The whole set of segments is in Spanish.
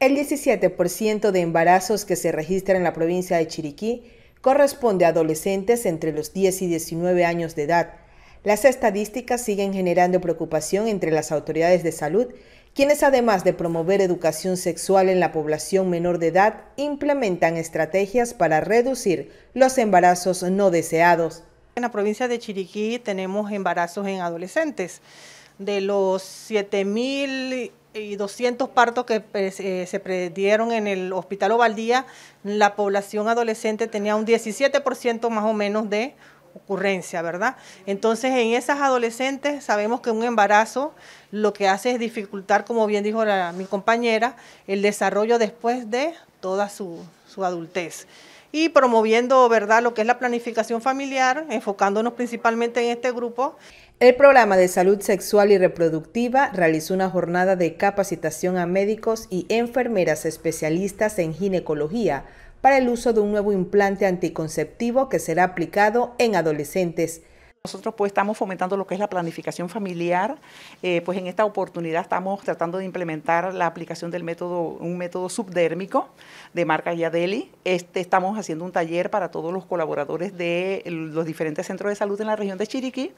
El 17% de embarazos que se registran en la provincia de Chiriquí corresponde a adolescentes entre los 10 y 19 años de edad. Las estadísticas siguen generando preocupación entre las autoridades de salud, quienes además de promover educación sexual en la población menor de edad, implementan estrategias para reducir los embarazos no deseados. En la provincia de Chiriquí tenemos embarazos en adolescentes de los 7.200 partos que eh, eh, se perdieron en el Hospital Ovaldía, la población adolescente tenía un 17% más o menos de ocurrencia, ¿verdad? Entonces, en esas adolescentes sabemos que un embarazo lo que hace es dificultar, como bien dijo mi compañera, el desarrollo después de toda su adultez y promoviendo ¿verdad? lo que es la planificación familiar, enfocándonos principalmente en este grupo. El programa de salud sexual y reproductiva realizó una jornada de capacitación a médicos y enfermeras especialistas en ginecología para el uso de un nuevo implante anticonceptivo que será aplicado en adolescentes. Nosotros pues estamos fomentando lo que es la planificación familiar, eh, pues en esta oportunidad estamos tratando de implementar la aplicación del método, un método subdérmico de marca Yadeli. Este, estamos haciendo un taller para todos los colaboradores de los diferentes centros de salud en la región de Chiriquí.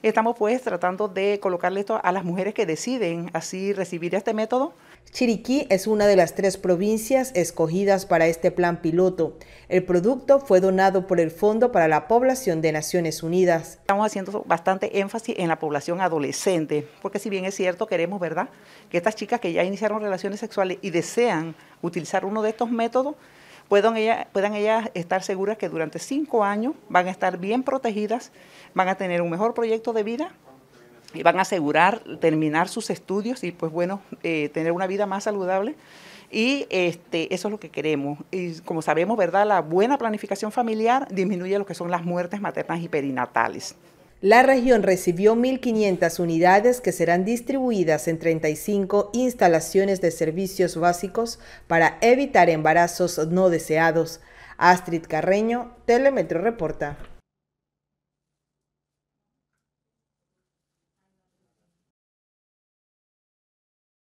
Estamos pues tratando de colocarle esto a las mujeres que deciden así recibir este método. Chiriquí es una de las tres provincias escogidas para este plan piloto. El producto fue donado por el Fondo para la Población de Naciones Unidas. Estamos haciendo bastante énfasis en la población adolescente, porque si bien es cierto, queremos, ¿verdad?, que estas chicas que ya iniciaron relaciones sexuales y desean utilizar uno de estos métodos, puedan ellas, puedan ellas estar seguras que durante cinco años van a estar bien protegidas, van a tener un mejor proyecto de vida y van a asegurar terminar sus estudios y, pues bueno, eh, tener una vida más saludable y este, eso es lo que queremos. Y como sabemos, ¿verdad? La buena planificación familiar disminuye lo que son las muertes maternas y perinatales. La región recibió 1.500 unidades que serán distribuidas en 35 instalaciones de servicios básicos para evitar embarazos no deseados. Astrid Carreño, Telemetro Reporta.